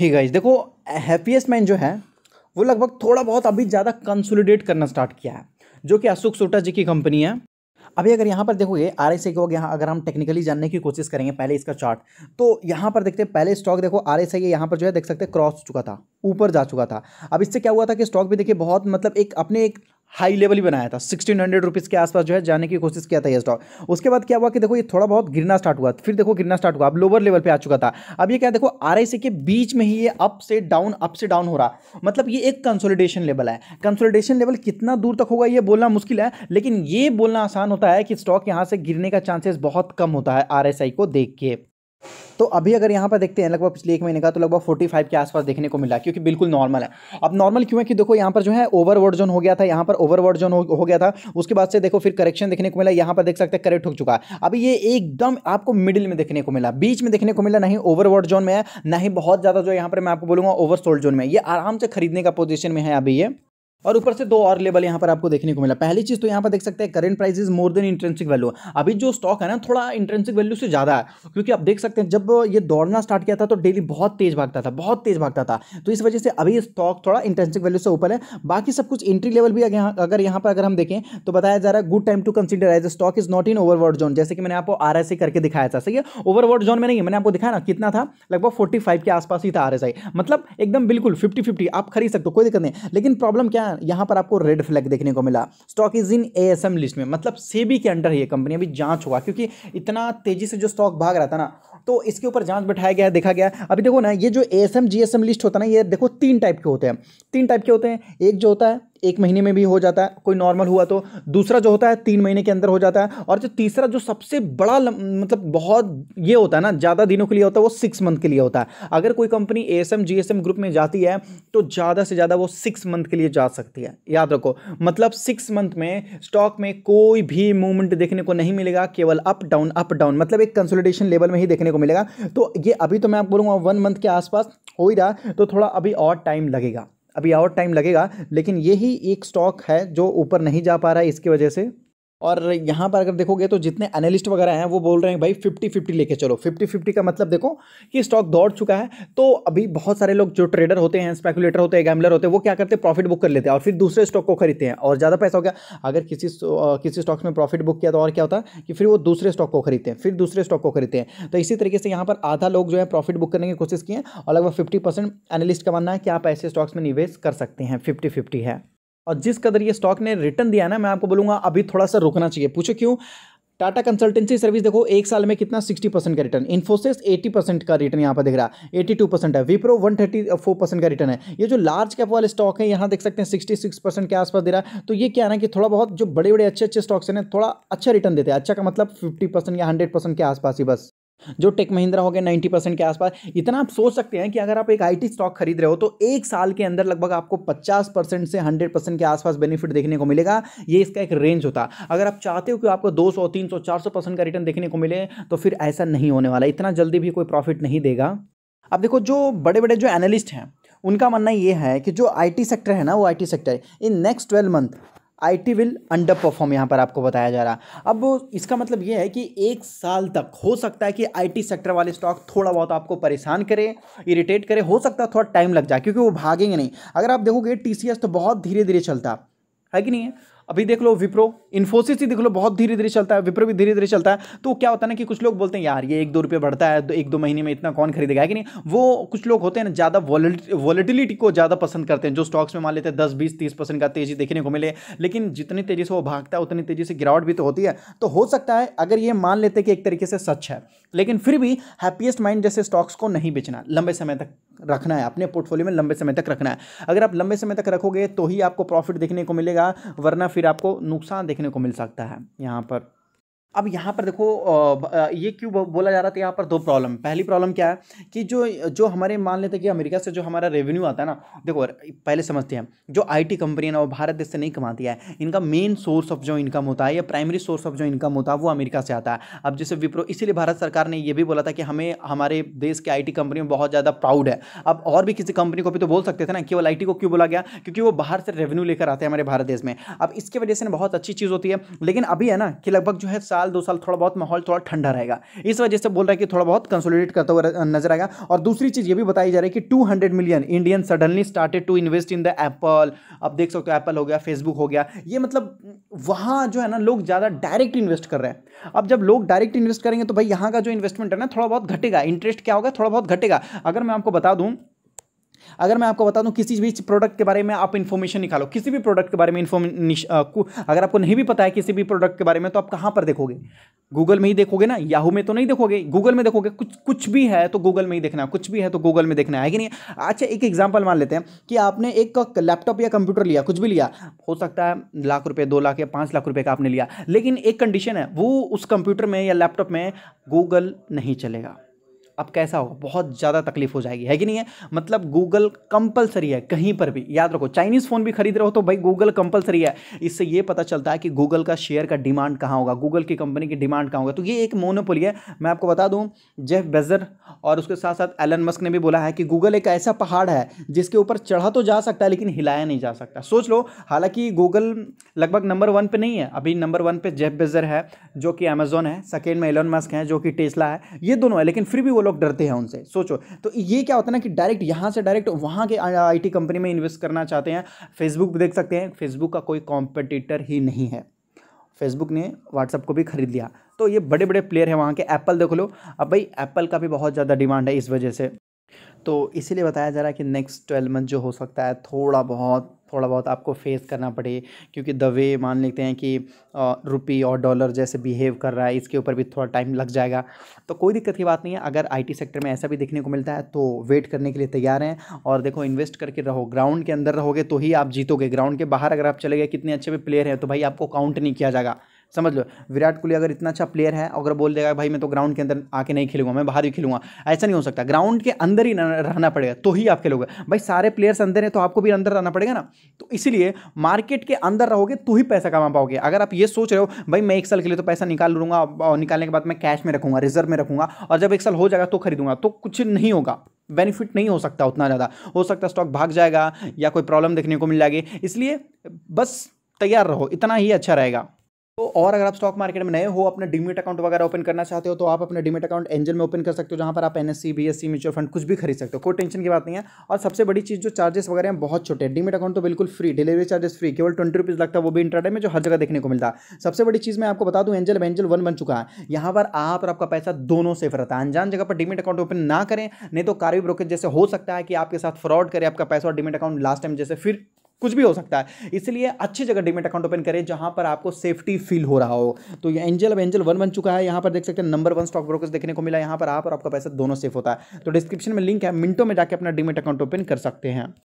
ही guys देखो happiest man जो है वो लगभग थोड़ा बहुत अभी ज़्यादा कंसोलिडेट करना स्टार्ट किया है जो कि अशोक सोटा जी की कंपनी है अभी अगर यहाँ पर देखोगे आर एस आई को यहाँ अगर हम टेक्निकली जानने की कोशिश करेंगे पहले इसका चार्ट तो यहाँ पर देखते हैं पहले स्टॉक देखो आर एस आई यहाँ पर जो है देख सकते हैं क्रॉस चुका था ऊपर जा चुका था अब इससे क्या हुआ था कि स्टॉक भी देखिए बहुत मतलब एक अपने एक हाई लेवल ही बनाया था सिक्सटीन हंड्रेड रुपीज़ के आसपास जो है जाने की कोशिश किया था ये स्टॉक उसके बाद क्या हुआ कि देखो ये थोड़ा बहुत गिरना स्टार्ट हुआ फिर देखो गिरना स्टार्ट हुआ अब लोअर लेवल पे आ चुका था अब ये क्या देखो आर के बीच में ही ये अप से डाउन अप से डाउन हो रहा मतलब ये एक कंसोलिडेशन लेवल है कंसोलिडेशन लेवल कितना दूर तक होगा ये बोलना मुश्किल है लेकिन ये बोलना आसान होता है कि स्टॉक यहाँ से गिरने का चांसेस बहुत कम होता है आर को देख के तो अभी अगर यहाँ पर देखते हैं लगभग पिछले एक महीने का तो लगभग 45 के आसपास देखने को मिला क्योंकि बिल्कुल नॉर्मल है अब नॉर्मल क्यों है कि देखो यहाँ पर जो है ओवरवर्ड जोन हो गया था यहाँ पर ओवरवर्ड जोन हो, हो गया था उसके बाद से देखो फिर करेक्शन देखने को मिला यहाँ पर देख सकते हैं करेक्ट हो चुका है अभी ये एकदम आपको मिडिल में देखने को मिला बीच में देखने को मिला नहीं ओवरवर्ड जोन में है ना ही बहुत ज़्यादा जो यहाँ पर मैं आपको बोलूँगा ओवर जोन में ये आराम से खरीदने का पोजिशन में है अभी ये और ऊपर से दो और लेवल यहाँ पर आपको देखने को मिला पहली चीज तो यहाँ पर देख सकते हैं current price is more than intrinsic value अभी जो स्टॉक है ना थोड़ा इंट्रेंसिक वैल्यू से ज्यादा है क्योंकि आप देख सकते हैं जब ये दौड़ना स्टार्ट किया था तो डेली बहुत तेज भागता था बहुत तेज भागता था तो इस वजह से अभी स्टॉक थोड़ा इंट्रेंसिक वैल्यू से ऊपर है बाकी सब कुछ एंट्री लेवल भी अगर यहाँ पर अगर हम देखें तो बताया जा रहा है good time to consider as stock is not in overbought zone जैसे कि मैंने आपको आर करके दिखाया था सही है ओवरवर्ड जोन में नहीं मैंने आपको दिखाया ना कितना था लगभग फोर्टी के आसपास ही था आर मतलब एकदम बिल्कुल फिफ्टी फिफ्टी आप खरीद सकते हो कोई दिक्कत नहीं लेकिन प्रॉब्लम क्या है ना यहाँ पर आपको रेड फ्लैग देखने को मिला stock is in a list में मतलब सेबी के अंडर ये कंपनी अभी जांच हुआ क्योंकि इतना तेजी से जो स्टॉक भाग रहा था ना तो इसके ऊपर जांच बैठाया गया देखा गया अभी देखो ना ये जो ए एस लिस्ट होता है ना ये देखो तीन टाइप के होते हैं तीन टाइप के होते हैं एक जो होता है एक महीने में भी हो जाता है कोई नॉर्मल हुआ तो दूसरा जो होता है तीन महीने के अंदर हो जाता है और जो तीसरा जो सबसे बड़ा मतलब बहुत ये होता है ना ज़्यादा दिनों के लिए होता है वो सिक्स मंथ के लिए होता है अगर कोई कंपनी ए एस ग्रुप में जाती है तो ज़्यादा से ज़्यादा वो सिक्स मंथ के लिए जा सकती है याद रखो मतलब सिक्स मंथ में स्टॉक में कोई भी मूवमेंट देखने को नहीं मिलेगा केवल अप डाउन अप डाउन मतलब एक कंसोलिडेशन लेवल में ही देखने को मिलेगा तो ये अभी तो मैं आप बोलूँगा वन मंथ के आसपास हो ही रहा तो थोड़ा अभी और टाइम लगेगा अभी और टाइम लगेगा लेकिन यही एक स्टॉक है जो ऊपर नहीं जा पा रहा है इसकी वजह से और यहाँ पर अगर देखोगे तो जितने एनालिस्ट वगैरह हैं वो बोल रहे हैं भाई फिफ्टी फिफ्टी लेके चलो फिफ्टी फिफ्टी का मतलब देखो कि स्टॉक दौड़ चुका है तो अभी बहुत सारे लोग जो ट्रेडर होते हैं स्पेकुलेटर होते हैं गैमलर होते हैं वो क्या करते हैं प्रॉफिट बुक कर लेते हैं और फिर दूसरे स्टॉक को खरीदते हैं और ज़्यादा पैसा हो गया अगर किसी किसी स्टॉक्स में प्रॉफिट बुक किया तो और क्या होता है कि फिर वो दूसरे स्टॉक को खरीदते हैं फिर दूसरे स्टॉक को खरीदते हैं तो इसी तरीके से यहाँ पर आधा लोग जो है प्रॉफिट बुक करने की कोशिश किए और लगभग फिफ्टी परसेंट एनालिस्ट का मानना है कि आप ऐसे स्टॉक्स में निवेश कर सकते हैं फिफ्टी फिफ्टी है और जिस कदर ये स्टॉक ने रिटर्न दिया ना मैं आपको बोलूँगा अभी थोड़ा सा रुकना चाहिए पूछो क्यों टाटा कंसल्टेंसी सर्विस देखो एक साल में कितना 60 परसेंट का रिटर्न इन्फोसिस 80 परसेंट का रिटर्न यहाँ पर दिख रहा है 82 परसेंट है विप्रो 134 परसेंट का रिटर्न है ये जो लार्ज कैप वाले स्टॉक है यहाँ देख सकते हैं 66 परसेंट के आसपास दे रहा है तो ये क्या है ना कि थोड़ा बहुत जो बड़े बड़े अच्छे अच्छे स्टॉक्स हैं थोड़ा अच्छा रिटर्न देते हैं अच्छा का मतलब फिफ्टी या हंड्रेड के आसपास ही बस जो टेक महिंद्रा हो गया नाइन्टी परसेंट के आसपास इतना आप सोच सकते हैं कि अगर आप एक आईटी स्टॉक खरीद रहे हो तो एक साल के अंदर लगभग आपको पचास परसेंट से हंड्रेड परसेंट के आसपास बेनिफिट देखने को मिलेगा ये इसका एक रेंज होता अगर आप चाहते हो कि आपको दो सौ तीन सौ चार सौ परसेंट का रिटर्न देखने को मिले तो फिर ऐसा नहीं होने वाला इतना जल्दी भी कोई प्रॉफिट नहीं देगा अब देखो जो बड़े बड़े जो एनालिस्ट हैं उनका मानना ये है कि जो आईटी सेक्टर है ना वो IT sector in next twelve month IT will underperform यहाँ पर आपको बताया जा रहा है अब इसका मतलब ये है कि एक साल तक हो सकता है कि आईटी सेक्टर वाले स्टॉक थोड़ा बहुत आपको परेशान करे इरिटेट करे हो सकता है थोड़ा टाइम लग जाए क्योंकि वो भागेंगे नहीं अगर आप देखोगे टीसीएस तो बहुत धीरे धीरे चलता है कि नहीं है अभी देख लो विप्रो इन्फोसिस ही देख लो बहुत धीरे धीरे चलता है विप्रो भी धीरे धीरे चलता है तो क्या होता है ना कि कुछ लोग बोलते हैं यार ये एक दो रुपये बढ़ता है तो एक दो महीने में इतना कौन खरीदेगा कि नहीं वो कुछ लोग होते हैं ना ज़्यादा वॉलिटिलिटी को ज़्यादा पसंद करते हैं जो स्टॉक्स में मान लेते हैं दस बीस तीस परसेंट का तेजी देखने को मिले लेकिन जितनी तेज़ी से वो भागता है उतनी तेज़ी से गिरावट भी तो होती है तो हो सकता है अगर ये मान लेते कि एक तरीके से सच है लेकिन फिर भी हैप्पीएस्ट माइंड जैसे स्टॉक्स को नहीं बेचना लंबे समय तक रखना है अपने पोर्टफोलियो में लंबे समय तक रखना है अगर आप लंबे समय तक रखोगे तो ही आपको प्रॉफिट देखने को मिलेगा वरना फिर आपको नुकसान देखने देखने को मिल सकता है यहाँ पर अब यहाँ पर देखो ये क्यों बोला जा रहा था यहाँ पर दो प्रॉब्लम पहली प्रॉब्लम क्या है कि जो जो हमारे मान लेते हैं कि अमेरिका से जो हमारा रेवेन्यू आता है ना देखो पहले समझते हैं जो आईटी कंपनी है ना वो भारत देश से नहीं कमाती है इनका मेन सोर्स ऑफ जो इनकम होता है या प्राइमरी सोर्स ऑफ जो इनकम होता है वो अमेरिका से आता है अब जैसे विप्रो इसीलिए भारत सरकार ने यह भी बोला था कि हमें हमारे देश के आई टी कंपनी में बहुत ज़्यादा प्राउड है अब और भी किसी कंपनी को भी तो बोल सकते थे ना केवल आई को क्यों बोला गया क्योंकि वो बाहर से रेवेन्यू लेकर आते हैं हमारे भारत देश में अब इसकी वजह से बहुत अच्छी चीज़ होती है लेकिन अभी है ना कि लगभग जो है साल दो साल थोड़ा बहुत माहौल थोड़ा ठंडा रहेगा इस वजह से बोल रहा है कि थोड़ा बहुत कंसोलिडेट करता हुआ नजर आएगा और दूसरी चीज़ ये भी बताई जा रही है कि two million Indian suddenly started to invest in the Apple अब देख सकते हो एप्पल हो गया फेसबुक हो गया ये मतलब वहाँ जो है ना लोग ज़्यादा डायरेक्ट इन्वेस्ट कर रहे हैं अब जब लोग डायरेक्ट इन्वेस्ट करेंगे तो भाई यहाँ का जो इन्वेस्टमेंट है ना थोड़ा बहुत घटेगा इंटरेस्ट क्या होगा थोड़ा बहुत घटेगा अगर मैं आपको बता दूँ अगर मैं आपको बता दूं किसी भी प्रोडक्ट के बारे में आप इन्फॉर्मेशन निकालो किसी भी प्रोडक्ट के बारे में इन्फॉर्मेश अगर आपको नहीं भी पता है किसी भी प्रोडक्ट के बारे में तो आप कहाँ पर देखोगे गूगल में ही देखोगे ना याहू में तो नहीं देखोगे गूगल में देखोगे कुछ कुछ भी है तो गूगल में ही देखना है कुछ भी है तो गूगल में देखना है कि नहीं अच्छा एक एग्जाम्पल मान लेते हैं कि आपने एक लैपटॉप या कंप्यूटर लिया कुछ भी लिया हो सकता है लाख रुपये दो लाख या पाँच लाख रुपये का आपने लिया लेकिन एक कंडीशन है वो उस कंप्यूटर में या लैपटॉप में गूगल नहीं चलेगा अब कैसा होगा बहुत ज़्यादा तकलीफ हो जाएगी है कि नहीं है मतलब गूगल कंपलसरी है कहीं पर भी याद रखो चाइनीज़ फ़ोन भी खरीद रहे हो तो भाई गूगल कंपलसरी है इससे ये पता चलता है कि गूगल का शेयर का डिमांड कहाँ होगा गूगल की कंपनी की डिमांड कहाँ होगा तो ये एक मोनोपोली है मैं आपको बता दूँ जेफ बेजर और उसके साथ साथ एलन मस्क ने भी बोला है कि गूगल एक ऐसा पहाड़ है जिसके ऊपर चढ़ा तो जा सकता है लेकिन हिलाया नहीं जा सकता सोच लो हालांकि गूगल लगभग नंबर वन पर नहीं है अभी नंबर वन पर जेफ बेजर है जो कि अमेजोन है सेकेंड में एलन मस्क है जो कि टेस्ला है ये दोनों है लेकिन फिर भी वो लोग डरते हैं उनसे सोचो तो ये क्या होता है ना कि डायरेक्ट यहाँ से डायरेक्ट वहाँ के आईटी कंपनी में इन्वेस्ट करना चाहते हैं फेसबुक देख सकते हैं फेसबुक का कोई कॉम्पिटिटर ही नहीं है फेसबुक ने व्हाट्सअप को भी खरीद लिया तो ये बड़े बड़े प्लेयर हैं वहाँ के एप्पल देख लो अब भाई एप्पल का भी बहुत ज़्यादा डिमांड है इस वजह से तो इसीलिए बताया जा रहा है कि नेक्स्ट ट्वेल्व मंथ जो हो सकता है थोड़ा बहुत थोड़ा बहुत आपको फेस करना पड़े क्योंकि द वे मान लेते हैं कि रुपी और डॉलर जैसे बिहेव कर रहा है इसके ऊपर भी थोड़ा टाइम लग जाएगा तो कोई दिक्कत की बात नहीं है अगर आईटी सेक्टर में ऐसा भी देखने को मिलता है तो वेट करने के लिए तैयार हैं और देखो इन्वेस्ट करके रहो ग्राउंड के अंदर रहोगे तो ही आप जीतोगे ग्राउंड के बाहर अगर आप चले गए कितने अच्छे भी प्लेयर हैं तो भाई आपको काउंट नहीं किया जाएगा समझ लो विराट कोहली अगर इतना अच्छा प्लेयर है अगर बोल देगा भाई मैं तो ग्राउंड के अंदर आके नहीं खेलूंगा मैं बाहर ही खेलूंगा ऐसा नहीं हो सकता ग्राउंड के अंदर ही रहना पड़ेगा तो ही आप खेलोगे भाई सारे प्लेयर्स अंदर हैं तो आपको भी अंदर रहना पड़ेगा ना तो इसीलिए मार्केट के अंदर रहोगे तो ही पैसा कमा पाओगे अगर आप ये सोच रहे हो भाई मैं एक साल के लिए तो पैसा निकाल लूँगा और निकालने के बाद मैं कैश में रखूँगा रिजर्व में रखूँगा और जब एक साल हो जाएगा तो खरीदूंगा तो कुछ नहीं होगा बेनिफिट नहीं हो सकता उतना ज़्यादा हो सकता है स्टॉक भाग जाएगा या कोई प्रॉब्लम देखने को मिल जाएगी इसलिए बस तैयार रहो इतना ही अच्छा रहेगा तो और अगर आप स्टॉक मार्केट में नए हो अपना डिमिट अकाउंट वगैरह ओपन करना चाहते हो तो आप अपना डिमिट अकाउंट एंजल में ओपन कर सकते हो जहाँ पर आप N S C B S C mutual fund कुछ भी खरीद सकते हो कोई टेंशन की बात नहीं है और सबसे बड़ी चीज़ जो चार्जेस वगैरह हैं बहुत छोटे हैं डिमिट अकाउंट तो बिल्कुल फ्री डिलीवरी चार्जेस फ्री केवल ट्वेंटी रुपीज़ लगता है वो भी इंटरनेट में जो हर जगह देखने को मिलता है सबसे बड़ी चीज़ मैं आपको बता दूँ एंजल एंजल वन बन चुका है यहाँ पर आप और आपका पैसा दोनों सेफ रहता है अनजान जगह पर डिमिट अकाउंट ओपन ना करें नहीं तो कार्य ब्रोकेज जैसे हो सकता है कि आपके साथ फ्रॉड करे आपका पैसा और डिमिट अकाउंट लास्ट टाइम जैसे फिर कुछ भी हो सकता है इसलिए अच्छी जगह डीमेट अकाउंट ओपन करें जहां पर आपको सेफ्टी फील हो रहा हो तो ये एंजल अब एंजल वन बन चुका है यहां पर देख सकते हैं नंबर वन स्टॉक ब्रोकर्स देखने को मिला यहां पर आप और आपका पैसा दोनों सेफ होता है तो डिस्क्रिप्शन में लिंक है मिनटों में जाकर अपना डिमेट अकाउंट ओपन कर सकते हैं